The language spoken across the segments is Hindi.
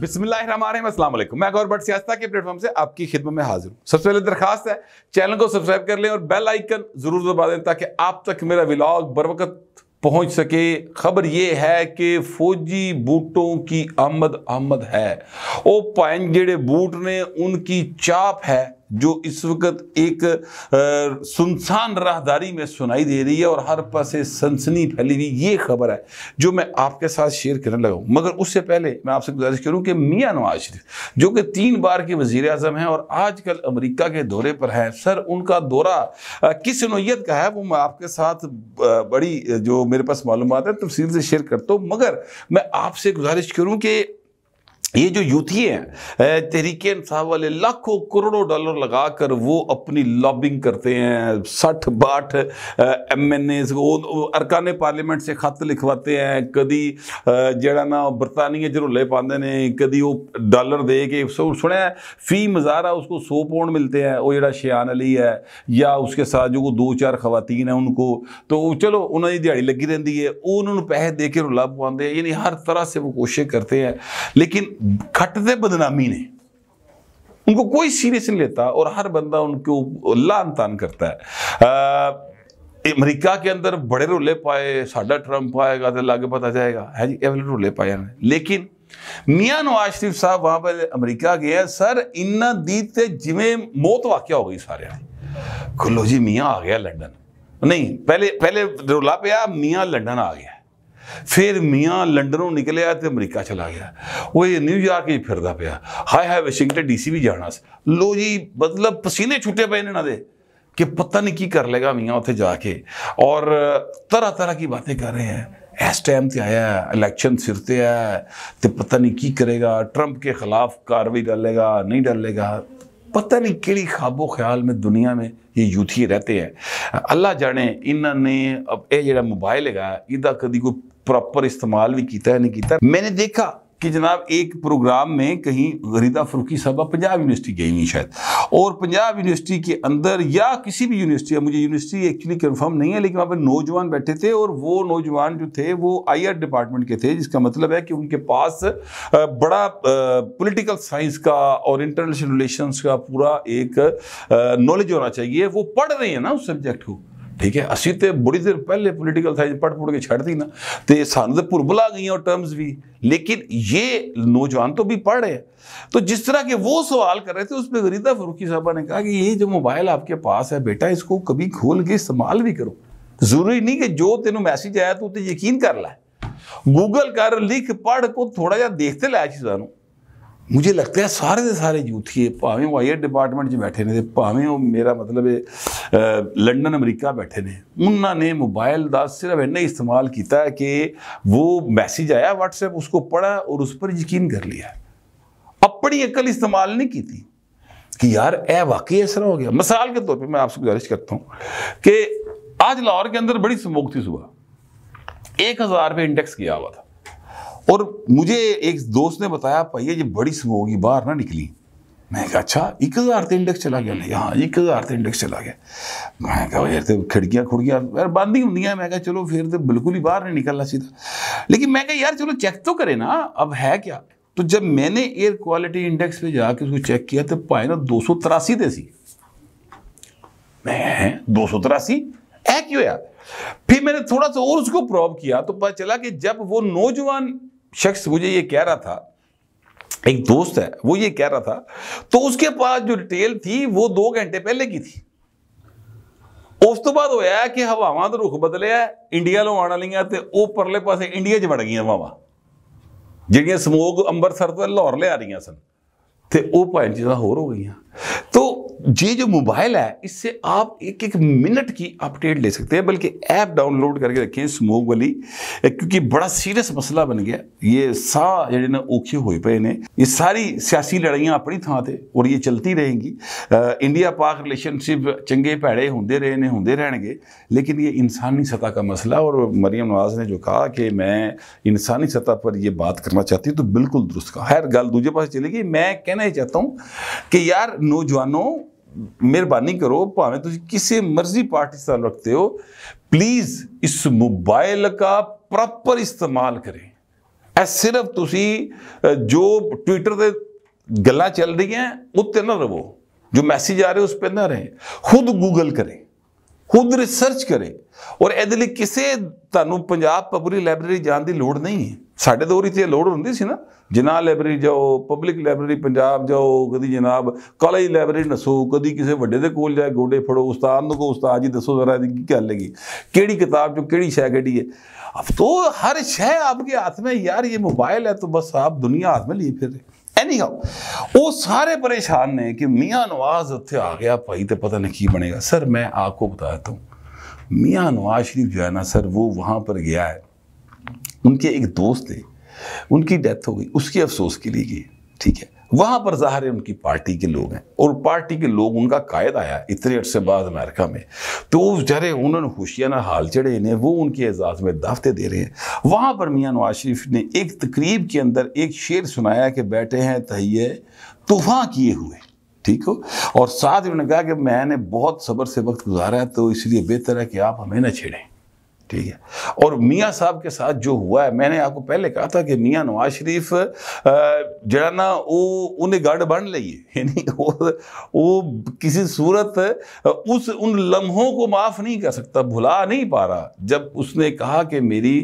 बिस्मिल्लाम मैं गौर भट्ट सियास्ता के प्लेटफॉर्म से आपकी खिदमत में हाजिर हूँ सबसे पहले दरखास्त है चैनल को सब्सक्राइब कर लें और बेल आइकन ज़रूर दबा दें ताकि आप तक मेरा व्लॉग बर वक्त पहुँच सके खबर यह है कि फौजी बूटों की आमद आमद है ओ पाइन जेड़े बूट ने उनकी चाप है जो इस वक्त एक सुनसान राहदारी में सुनाई दे रही है और हर पास सनसनी फैली हुई ये खबर है जो मैं आपके साथ शेयर करने लगा मगर उससे पहले मैं आपसे गुजारिश करूँ कि मियाँ नवाज शरीफ जो कि तीन बार के वजीर अजम हैं और आजकल अमरीका के दौरे पर हैं सर उनका दौरा किस नोयत का है वो मैं आपके साथ बड़ी जो मेरे पास मालूम है तफसील से शेयर करता हूँ मगर मैं आपसे गुजारिश करूँ कि ये जो युति हैं तहरीके इंसाफ वाले लाखों करोड़ों डॉलर लगाकर वो अपनी लॉबिंग करते हैं सठ बाठ एम एन ए अरकान पार्लियामेंट से खत लिखवाते हैं कभी जड़ा ना बरतानिया झरोले पाते हैं कभी वो डॉलर दे के सुने फी मजारा उसको सौ पौंड मिलते हैं वो जरा शेन अली है या उसके साथ जो दो चार खवतिन है उनको तो चलो उन्होंने दिहाड़ी लगी रहती है उन्होंने पैसे दे के रुला पाते हैं यानी हर तरह से वो कोशिश करते हैं लेकिन घटते बदनामी ने उनको कोई सीरियस नहीं लेता और हर बंदा उनको लान तान करता है अमेरिका के अंदर बड़े रोले पाए साडा ट्रंप आएगा तो लागे पता जाएगा है जी एवले रोले पाए लेकिन मियाँ नवाज शरीफ साहब वहां पर अमरीका गए हैं सर इन्ना दी ते जिमें मौत वाक्य हो गई सारे खुलो जी मियाँ आ गया लंडन नहीं पहले पहले रोला पे मियाँ लंडन आ गया फिर मियाँ लंडनों निकलिया तो अमरीका चला गया वो ये न्यूयॉर्क ही फिर ਪਿਆ हाय हाय वाशिंगटन ਡੀਸੀ ਵੀ भी जाना लो जी मतलब पसीने छुटे पे इन्होंने कि पता नहीं की कर लेगा मियाँ उ जाके और तरह तरह की बातें कर रहे हैं इस टाइम तो आया इलेक्शन सिर है तो पता नहीं की करेगा ट्रंप के खिलाफ कार्रवाई डालेगा नहीं डालेगा पता नहीं केड़ी खाबो ख्याल में दुनिया में ये यूथी रहते हैं अल्लाह जाने इन्होंने अब ये जो मोबाइल है यदा कभी कोई प्रॉपर इस्तेमाल भी किया नहीं किया मैंने देखा कि जनाब एक प्रोग्राम में कहीं गरीदा फरूकी साहबा पंजाब यूनिवर्सिटी गई हुई शायद और पंजाब यूनिवर्सिटी के अंदर या किसी भी यूनिवर्सिटी मुझे यूनिवर्सिटी एक्चुअली कंफर्म नहीं है लेकिन वहाँ पर नौजवान बैठे थे और वो नौजवान जो थे वो आई डिपार्टमेंट के थे जिसका मतलब है कि उनके पास बड़ा पोलिटिकल साइंस का और इंटरनेशनल रिलेशन का पूरा एक नॉलेज होना चाहिए वो पढ़ रहे हैं ना उस सब्जेक्ट को है असी तो बड़ी देर पहले ਪਹਿਲੇ साइज पढ़ पढ़ के ਕੇ ना तो ਤੇ तो ਤੇ ਭੁਰਬਲਾ ਗਈ और टर्म्स भी लेकिन ये नौजवान तो भी पढ़ रहे तो जिस तरह के वो सवाल कर रहे थे उस पर गरीदा फरूकी साहबा ने कहा कि ये जो मोबाइल आपके पास है बेटा इसको कभी खोल के इस्तेमाल भी करो जरूरी नहीं कि जो तेन मैसेज आया तो यकीन कर ला गूगल कर लिख पढ़ को थोड़ा जहा देखते लाया चीज़ों मुझे लगता है सारे के सारे ही भावें वो आई आईए डिपार्टमेंट बैठे ने भावें मेरा मतलब ਉਹ ਮੇਰਾ ਮਤਲਬ ਹੈ ਲੰਡਨ ਅਮਰੀਕਾ ਬੈਠੇ ਨੇ ਉਹਨਾਂ ਨੇ ਮੋਬਾਈਲ ਦਾ ਸਿਰਫ ਇੰਨਾ ਇਸਤੇਮਾਲ ਕੀਤਾ ਹੈ ਕਿ पढ़ा और उस पर यकीन कर लिया अपनी अकल इस्तेमाल नहीं की कि यार ए वाकई ऐसा हो गया मिसाल के तौर पर मैं आपसे गुजारिश करता हूँ कि आज लाहौर के अंदर बड़ी स्मोक थी सुबह एक हज़ार रुपये इंडेक्स किया हुआ था और मुझे एक दोस्त ने बताया भैया ये बड़ी स्मोक होगी बाहर ना निकली मैं कहा अच्छा एक हज़ार तो इंडेक्स चला गया नहीं हाँ एक हज़ार तो इंडेक्स चला गया मैं कहा यार तो खिड़कियाँ खुड़कियाँ यार बंद ही होंगी मैं कहा चलो फिर तो बिल्कुल ही बाहर नहीं निकलना सीधा लेकिन मैं कहा यार चलो चेक तो करें ना अब है क्या तो जब मैंने एयर क्वालिटी इंडेक्स पे जाके उसको चेक किया तो पाए ना दो सौ तिरासी सी मैं दो सौ तिरासी है क्यों यार फिर मैंने थोड़ा सा और उसको प्रॉब किया तो पता चला कि जब वो नौजवान शख्स मुझे ये कह रहा था एक दोस्त है वो ये कह रहा था तो उसके पास जो डिटेल थी वो दो घंटे पहले की थी उस तो बाद होया कि हवावान तो रुख बदले इंडिया लो आने लगी तो वो परले पासे इंडिया च बढ़ गई हवावान जिड़िया समोग अमृतसर तो लाहौर ले आ रही सन तो वह भाई चीज़ा होर हो गई हैं तो ये जो मोबाइल है इससे आप एक एक मिनट की अपडेट ले सकते हैं बल्कि ऐप डाउनलोड करके रखें स्मोक वाली क्योंकि बड़ा सीरियस मसला बन गया ये सा ना औखे हो पे ने ये सारी सियासी लड़ाइयाँ अपनी थान थे और ये चलती रहेंगी इंडिया पाक रिलेशनशिप चंगे भैड़े होंगे रहे ने होंगे रहने लेकिन ये इंसानी सतह का मसला और मरियम नवाज ने जो कहा कि मैं इंसानी सतह पर यह बात करना चाहती हूँ तो बिल्कुल दुरुस्त कहा हर गल दूजे पास चलेगी मैं कहना ही चाहता हूँ कि यार ਨੌਜਵਾਨੋ ਮਿਹਰਬਾਨੀ ਕਰੋ ਭਾਵੇਂ ਤੁਸੀਂ ਕਿਸੇ ਮਰਜ਼ੀ ਪਾਰਟੀ ਨਾਲ ਰੱਖਦੇ ਹੋ ਪਲੀਜ਼ ਇਸ ਮੋਬਾਈਲ ਦਾ ਪ੍ਰੋਪਰ ਇਸਤੇਮਾਲ ਕਰੇ ਐ ਸਿਰਫ ਤੁਸੀਂ ਜੋ ਟਵਿੱਟਰ ਤੇ ਗੱਲਾਂ ਚੱਲ ਰਹੀਆਂ ਉੱਤੇ ਨਾ ਰਹੋ ਜੋ ਮੈਸੇਜ ਆ ਰਹੇ ਉਸ ਤੇ ਨਾ ਰਹੇ ਖੁਦ ਗੂਗਲ ਕਰੇ ਖੁਦ ਰਿਸਰਚ ਕਰੇ ਔਰ ਇਹਦੇ ਲਈ ਕਿਸੇ ਤੁਹਾਨੂੰ ਪੰਜਾਬ ਪਬਲਿਕ ਲਾਇਬ੍ਰੇਰੀ ਜਾਣ ਦੀ ਲੋੜ ਨਹੀਂ ਹੈ साढ़े ਦੌਰ ਹੀ ਤੇ होंगी ਹੁੰਦੀ ਸੀ ਨਾ ਜਿਨਾ ਲਾਇਬ੍ਰੇਰੀ ਜਾਓ ਪਬਲਿਕ ਲਾਇਬ੍ਰੇਰੀ ਪੰਜਾਬ ਜਾਓ ਕਦੀ ਜਨਾਬ ਕਾਲਜ ਲਾਇਬ੍ਰੇਰੀ ਨਸੋ ਕਦੀ ਕਿਸੇ ਵੱਡੇ ਦੇ ਕੋਲ ਜਾਏ ਗੋਡੇ ਫੜੋ ਉਸਤਾਦ ਨੂੰ ਕੋ ਉਸਤਾਦ ਜੀ ਦੱਸੋ ਜ਼ਰਾ ਕੀ ਗੱਲ ਹੈਗੀ ਕਿਹੜੀ ਕਿਤਾਬ ਚੋਂ अब तो हर शह आपके हाथ में यार ये मोबाइल है तो बस आप दुनिया हाथ में लिए फिर रहे एनी हाउ वो सारे परेशान ने कि मियाँ नवाज उ आ गया भाई तो पता नहीं की बनेगा सर मैं आपको बता देता हूँ मियाँ नवाज शरीफ जो है ना सर वो वहाँ पर गया है उनके एक दोस्त थे उनकी डेथ हो गई उसके अफसोस के लिए गई ठीक है वहाँ पर ज़ाहिर है उनकी पार्टी के लोग हैं और पार्टी के लोग उनका कायद आया इतने अरसे बाद अमेरिका में तो वो बेचारे उन्होंने होशियाना हाल चढ़े ने वो उनके एजाज़ में दावते दे रहे हैं वहाँ पर मियाँ नवाज शरीफ ने एक तकरीब के अंदर एक शेर सुनाया कि बैठे हैं तहिए तूफ़ा किए हुए ठीक हो और साथ उन्होंने कहा कि मैंने बहुत सब्र से वक्त गुजारा है तो इसलिए बेहतर है कि आप हमें ना छेड़ें ठीक है और मियाँ साहब के साथ जो हुआ है मैंने आपको पहले कहा था कि मियाँ नवाज शरीफ जरा ना वो उन्हें गढ़ बन लिए यानी वो किसी सूरत उस उन लम्हों को माफ़ नहीं कर सकता भुला नहीं पा रहा जब उसने कहा कि मेरी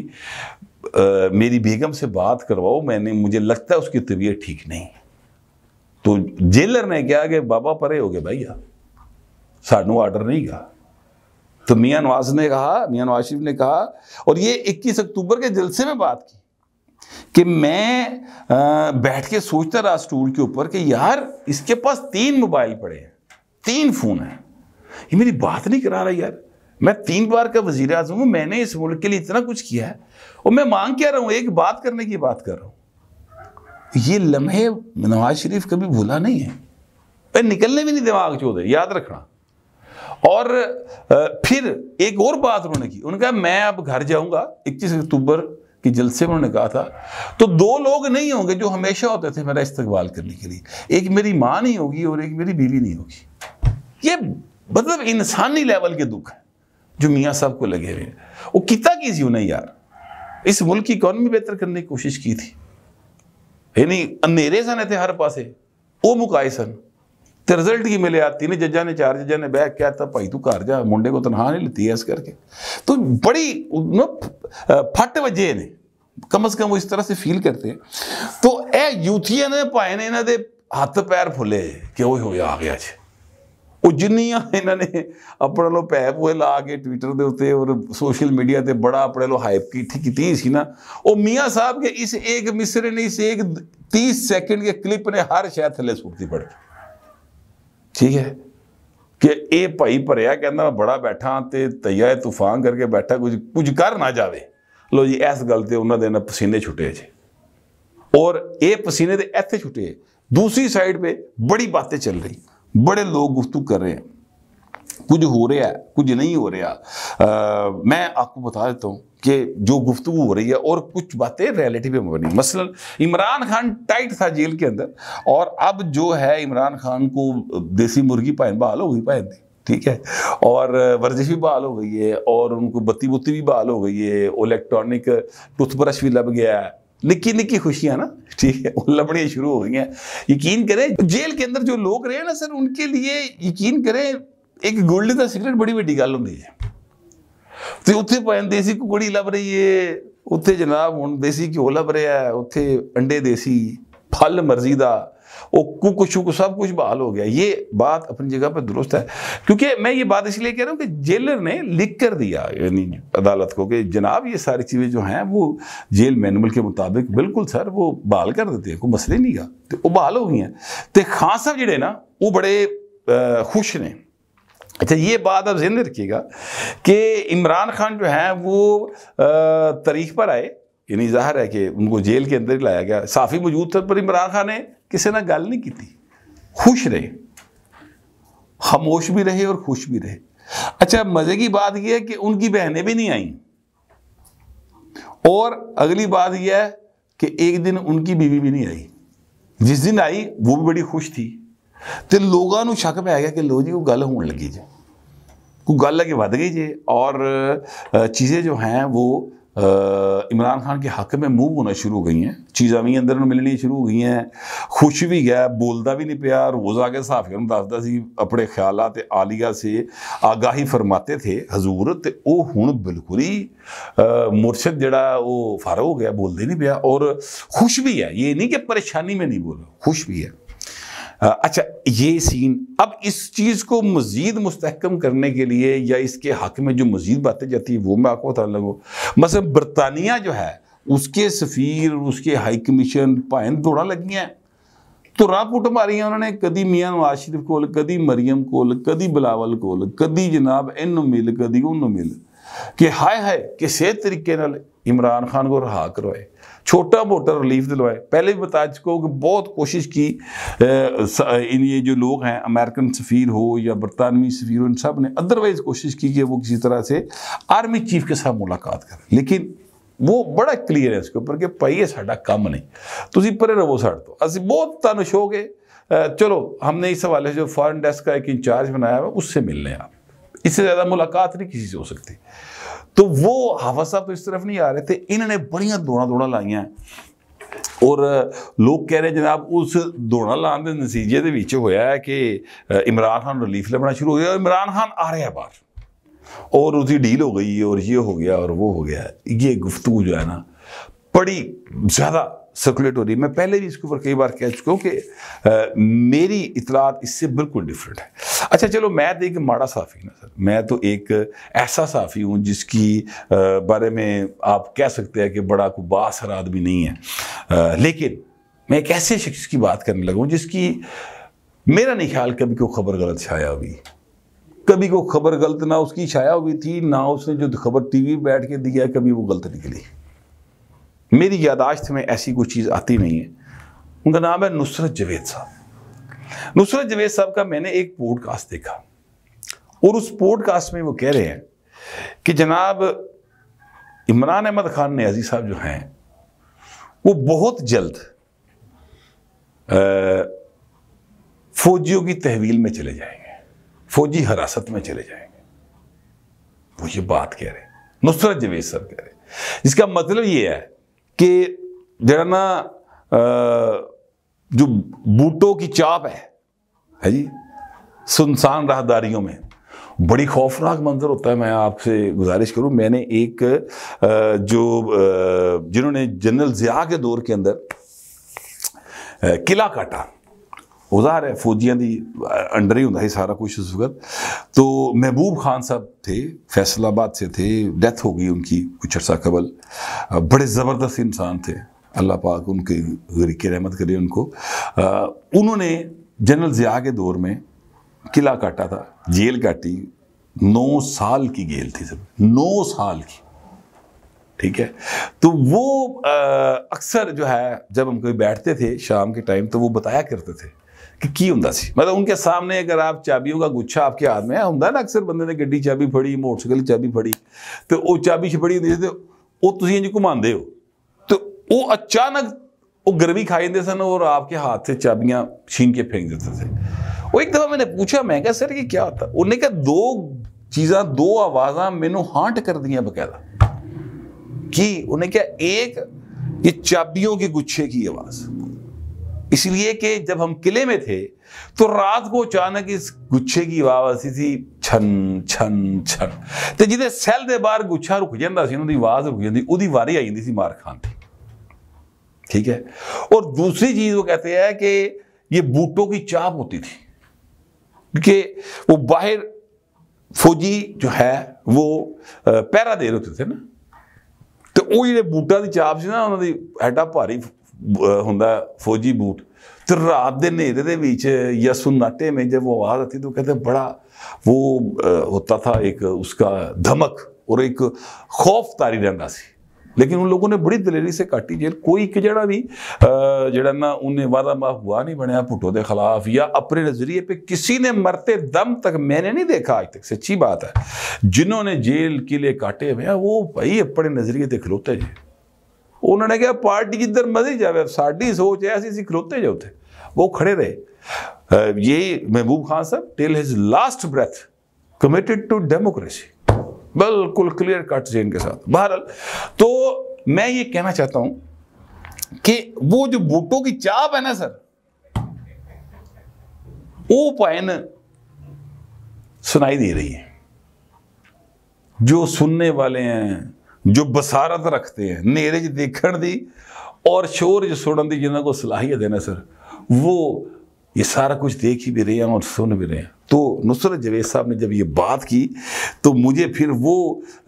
आ, मेरी बेगम से बात करवाओ मैंने मुझे लगता है उसकी तबीयत ठीक नहीं तो जेलर ने क्या कि बाबा परे हो गए भाई सानू आर्डर नहीं कहा तो मियाँ नवाज ने कहा मियाँ नवाज शरीफ ने कहा और ये 21 अक्टूबर के जलसे में बात की कि मैं बैठ के सोचता रहा स्टूल के ऊपर कि यार इसके पास तीन मोबाइल पड़े हैं तीन फ़ोन हैं ये मेरी बात नहीं करा रहा यार मैं तीन बार का वजीर अजम हूँ मैंने इस मुल्क के लिए इतना कुछ किया है और मैं मांग क्या रहा हूँ एक बात करने की बात कर रहा हूँ ये लम्हे नवाज शरीफ कभी भूला नहीं है निकलने भी नहीं दिमाग चौधरी याद रखना और फिर एक और बात उन्होंने की उन्होंने कहा मैं अब घर जाऊंगा 21 अक्टूबर के जलसे में उन्होंने कहा था तो दो लोग नहीं होंगे जो हमेशा होते थे मेरा इस्तेवाल करने के लिए एक मेरी माँ नहीं होगी और एक मेरी बीवी नहीं होगी ये मतलब इंसानी लेवल के दुख हैं जो मियाँ साहब को लगे हुए हैं वो किता की जी उन्हें यार इस मुल्क की इकॉनमी बेहतर करने की कोशिश की थी यानी अंधेरे सन थे हर पास वो मुकाए सन तो रिजल्ट की मिले आती ने जजा ने चार जजा ने बह क्या था भाई तू घर जा मुंडे को तनखा नहीं लीती है इस करके तो बड़ी फट वजे ने कम अज कम इस तरह से फील करते हैं तो यह यूथिया ने भाए ने इन्ह के हथ पैर फुले क्यों हो आ गया अच्छे वो जिन्या इन्होंने अपने लोग भै भूए ला के ट्विटर के उ और सोशल मीडिया से बड़ा अपने लोग हाइप की थी ना वो मियाँ साहब के इस एक मिसरे ने इस एक तीस सैकेंड के क्लिप ने हर शायद थले सुटती पड़ी ਠੀਕ ਹੈ ਕਿ ਇਹ ਭਾਈ ਭਰਿਆ ਕਹਿੰਦਾ ਮੈਂ ਬੜਾ ਬੈਠਾ ਤੇ ਤਈਆ ਤੂਫਾਨ ਕਰਕੇ ਬੈਠਾ ਕੁਝ ਕੁਝ ਕਰ ਨਾ ਜਾਵੇ ਲੋ ਜੀ ਇਸ ਗੱਲ ਤੇ ਉਹਨਾਂ ਦੇ ਨਾ ਪਸੀਨੇ ਛੁੱਟੇ ਜੇ ਔਰ ਇਹ ਪਸੀਨੇ ਤੇ ਇੱਥੇ ਛੁੱਟੇ ਦੂਸਰੀ ਸਾਈਡ 'ਤੇ ਬੜੀ ਬਾਤਾਂ ਚੱਲ ਰਹੀ ਬੜੇ ਲੋਕ ਗੁਫ਼ਤੂ ਕਰ ਰਹੇ ਆ कुछ हो रहा है कुछ नहीं हो रहा आ, मैं आपको बता देता हूँ कि जो गुफ्तु हो रही है और कुछ बातें रियलिटी पे बनी मसलन इमरान खान टाइट था जेल के अंदर और अब जो है इमरान खान को देसी मुर्गी पहन बहाल हो गई पहन ठीक है और वर्जिश भी बहाल हो गई है और उनको बत्ती बुत्ती भी बहाल हो गई है इलेक्ट्रॉनिक टूथब्रश भी लग गया है निक्की निक्की खुशियां ना ठीक है वो लबड़ियाँ शुरू हो गई हैं यकीन करें जेल के अंदर जो लोग रहे हैं ना सर उनके लिए यकीन करें एक ਗੋਲਡੀ का सिगरेट बड़ी वीडी गल ਹੁੰਦੀ तो उत्थे ਉੱਥੇ कुकड़ी लभ रही है उत्थे जनाब हूँ देसी घ्यो लभ रहा है उत्थे अंडे देसी फल मर्जी का वो कुक शुक सब कुछ बहाल हो गया ये बात अपनी जगह पर दुरुस्त है क्योंकि मैं ये बात इसलिए कह रहा हूँ कि जेलर ने लिख कर दिया यानी अदालत को कि जनाब ये सारी चीज़ें जो हैं वो जेल मैनुअल के मुताबिक बिल्कुल सर वो बहाल कर देते हैं कोई मसले नहीं गा तो वो बहाल हो गई हैं तो खान साहब जोड़े ना वो बड़े खुश ने अच्छा ये बात आप जहन रखिएगा कि इमरान खान जो हैं वो तारीख पर आए यानी जाहिर है कि उनको जेल के अंदर ही लाया गया साफ़ी मौजूद था पर इमरान खान ने किसी ने गल नहीं की थी खुश रहे खामोश भी रहे और खुश भी रहे अच्छा मज़े की बात यह है कि उनकी बहनें भी नहीं आई और अगली बात यह है कि एक दिन उनकी बीवी भी नहीं आई जिस दिन आई वो भी बड़ी खुश थी ਤੇ ਲੋਕਾਂ ਨੂੰ ਸ਼ੱਕ ਪੈ ਗਿਆ ਕਿ ਲੋ ਜੀ ਉਹ ਗੱਲ ਹੋਣ ਲੱਗੀ ਜੇ ਕੋਈ ਗੱਲ ਅੱਗੇ ਵੱਧ ਗਈ ਜੇ ਔਰ ਚੀज़ें जो हैं वो इमरान खान के हक में मूव होना शुरू हो गई हैं चीज़ा भी अंदर मिलनी शुरू हो गई हैं खुश भी गया बोलता भी नहीं पाया रोज़ आके सहाफिया दसता सी अपने ख्याल तो आलिया से आगाही फरमाते थे हजूर तो वह हूँ बिल्कुल ही मुर्शद जड़ा वो फारग हो गया बोलते नहीं पाया और खुश भी है ये नहीं कि परेशानी में नहीं बोल रहा खुश भी है अच्छा ये सीन अब इस चीज़ को मज़ीद मुस्तकम करने के लिए या इसके हक में जो मज़ीद बातें जाती है वो मैं आपको बता लगूँ मसल बरतानिया जो है उसके सफ़ीर उसके हाई कमीशन पायन दौड़ा लगी हैं तो राह पुट मारियाँ उन्होंने कदी मियाँ नवाज शरीफ कोल कदी मरियम कोल कदी बिलावल कोल कदी जनाब इन मिल कदी उन मिल कि हाय हाय ਕਿਸੇ तरीके इमरान खान को रहा करवाए छोटा मोटा रिलीफ दिलवाए पहले भी बता चुके हो कि बहुत कोशिश की इन ये जो लोग हैं अमेरिकन सफ़ीर हो या बरतानवी सफ़ीर हो इन सब ने अदरवाइज़ कोशिश की कि वो किसी तरह से आर्मी चीफ के साथ मुलाकात करें लेकिन वो बड़ा क्लीयर है इसके ऊपर कि भाई ये साढ़ा कम नहीं तुम परे रहो साढ़ तो असं बहुत तनुश हो गए चलो हमने इस हवाले से जो फॉरन डेस्क का एक इंचार्ज बनाया हुआ उससे मिलने आप इससे ज़्यादा मुलाकात नहीं किसी से हो सकती तो वो हाफा साहब तो इस तरफ नहीं आ रहे थे इन्होंने बड़िया दौड़ा दौड़ा लाइया है और लोग कह रहे जनाब उस दौड़ा लाने के नतीजे के बीच होया है कि इमरान खान रिलीफ लगना शुरू हो गया इमरान खान आ रहा है बाहर और उसकी डील हो गई और ये हो गया और वो हो गया ये गुफ्तु जो है ना बड़ी ज़्यादा सर्कुलेट हो रही है मैं पहले भी इसके ऊपर कई बार कह चुका हूँ कि मेरी इतलात इससे बिल्कुल डिफरेंट है अच्छा चलो मैं तो एक माड़ा साफ़ी ना सर मैं तो एक ऐसा साफ़ी हूँ जिसकी बारे में आप कह सकते हैं कि बड़ा को बासर आदमी नहीं है लेकिन मैं एक ऐसे शख्स की बात करने लगा हूँ जिसकी मेरा नहीं ख्याल कभी कोई खबर गलत छाया हुई कभी कोई खबर गलत ना उसकी छाया हुई थी ना उसने जो खबर टीवी बैठ के दिया कभी वो गलत निकली मेरी यादाश्त में ऐसी कोई चीज़ आती नहीं है उनका नाम है नुसरत जवेद साहब नुसरत जवेद साहब का मैंने एक पॉडकास्ट देखा और उस पॉडकास्ट में वो कह रहे हैं कि जनाब इमरान अहमद खान अजी साहब जो हैं वो बहुत जल्द फौजियों की तहवील में चले जाएंगे फौजी हिरासत में चले जाएंगे वो ये बात कह रहे हैं नुसरत जवेद साहब कह रहे हैं जिसका मतलब ये है कि जरा ना जो बूटों की चाप है है जी सुनसान राहदारियों में बड़ी खौफनाक मंजर होता है मैं आपसे गुजारिश करूं मैंने एक जो जिन्होंने जनरल ज़िया के दौर के अंदर किला काटा ਉਹ है फौजियों की अंडर ही हों सारा कुछ उस वक्त तो महबूब खान साहब थे फैसलाबाद से थे डेथ हो गई उनकी कुछ अर्सा कबल बड़े ज़बरदस्त इंसान थे अल्लाह पाक उनके की रहमत करे उनको आ, उन्होंने जनरल ज़िया के दौर में किला काटा था जेल काटी नौ साल की जेल थी सर नौ साल की ठीक है तो वो अक्सर जो है जब हम कोई बैठते थे शाम के टाइम तो वो बताया करते थे ਕੀ ਹੁੰਦਾ ਸੀ ਮਤਲਬ ਉਹਨਕੇ ਸਾਹਮਣੇ ਅਗਰ ਆਪ ਚਾਬੀਆਂ ਦਾ ਗੁੱਛਾ ਆਪਕੇ ਹੱਥ ਮੇ ਹੁੰਦਾ ਨਾ ਅਕਸਰ ਬੰਦੇ ਨੇ ਗੱਡੀ ਚਾਬੀ ਫੜੀ ਮੋਟਰਸਾਈਕਲ ਚਾਬੀ ਫੜੀ ਤੇ ਉਹ ਚਾਬੀ ਛਪੜੀ ਹੁੰਦੀ ਤੇ ਉਹ ਤੁਸੀਂ ਇੰਜ ਘੁਮਾਉਂਦੇ ਹੋ ਤੇ ਉਹ ਅਚਾਨਕ वो तो तो गर्मी खा देते सन और आपके हाथ से चाबियां छीन के फेंक देते थे वो एक दफ़ा मैंने पूछा मैं क्या सर ये क्या होता उन्हें क्या दो चीज़ा दो आवाज़ा मैनू हांट कर दिया बकायदा कि उन्हें क्या एक ये चाबियों के गुच्छे की आवाज़ इसलिए कि जब हम किले में थे तो रात को अचानक इस गुच्छे की आवाज आती थी छन छन छन तो जिते सैल के बाहर गुच्छा रुक जाता आवाज रुक जाती वो वारी आ जाती थी मार खान की ठीक है और दूसरी चीज वो कहते हैं कि ये बूटों की चाप होती थी कि वो बाहर फौजी जो है वो पहरा दे रहे होते थे ना तो वो जो बूटा की चाप से ना उन्होंने एडा भारी ਹੁੰਦਾ ਫੌਜੀ ਬੂਟ तो रात दिन हनेरे के या सुन्नाटे में जब वो आवाज़ आती तो कहते बड़ा वो होता था एक उसका धमक और एक खौफ तारी रहता सी लेकिन उन लोगों ने बड़ी दलेरी से काटी जेल कोई एक जड़ा भी जड़ा ना उन्हें वादा माफ हुआ नहीं बनया भुटो के खिलाफ या अपने नज़रिए पे किसी ने मरते दम तक मैंने नहीं देखा आज तक सच्ची बात है जिन्होंने जेल किले काटे हुए हैं वो भाई अपने नज़रिए के खिलौते उन्होंने कहा पार्टी जिधर ਜਿੱਧਰ जाए ਜਾਵੇ सोच है ਹੈ ਅਸੀਂ खड़ोते ਖਲੋਤੇ ਜਾ वो खड़े रहे ये महबूब खान साहब till his last last committed to democracy बिल्कुल क्लियर कट से इनके साथ बहरहाल तो मैं ये कहना चाहता हूं कि वो जो वोटों की चाप है ना सर वो पायन सुनाई दे रही है जो सुनने वाले हैं जो बसारत रखते हैं नेरे च ਦੇਖਣ ਦੀ और शोर जो सुनने की जिन्होंने को सलाहियत है ना सर वो ये सारा कुछ देख ही भी रहे हैं और सुन भी रहे हैं तो नुसरत जवेद साहब ने जब ये बात की तो मुझे फिर वो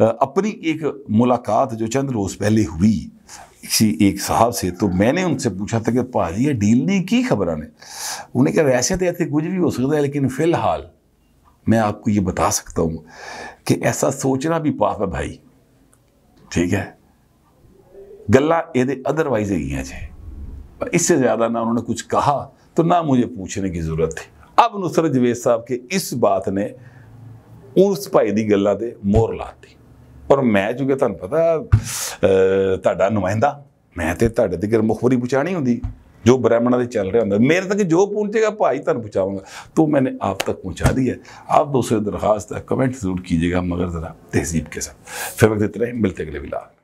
अपनी एक मुलाकात जो चंद रोज़ पहले हुई किसी एक साहब से तो मैंने उनसे पूछा था कि भाजी डील नहीं की खबर ने उन्हें क्या वैसे तो ऐसे कुछ भी हो सकता है लेकिन फ़िलहाल मैं आपको ये बता सकता हूँ कि ऐसा सोचना भी पाप है भाई ठीक है गला ये अदरवाइज है हैं जे इससे ज़्यादा ना उन्होंने कुछ कहा तो ना मुझे पूछने की जरूरत थी अब नुसरत जवेद साहब के इस बात ने उस भाई की गला दे मोर ला दी और मैं चूंकि तुम पता नुमाइंदा मैं तो मुखबरी पहुँचा होंगी जो ब्राह्मणा के चल रहे होंगे मेरे तक जो पहुँचेगा भाई तक पहुँचाऊँगा तो मैंने आप तक पहुँचा दी है आप दोस्तों दरखास्त है कमेंट ज़रूर कीजिएगा मगर ज़रा तहजीब के साथ फिर वक्त इतना ही मिलते अगले बिला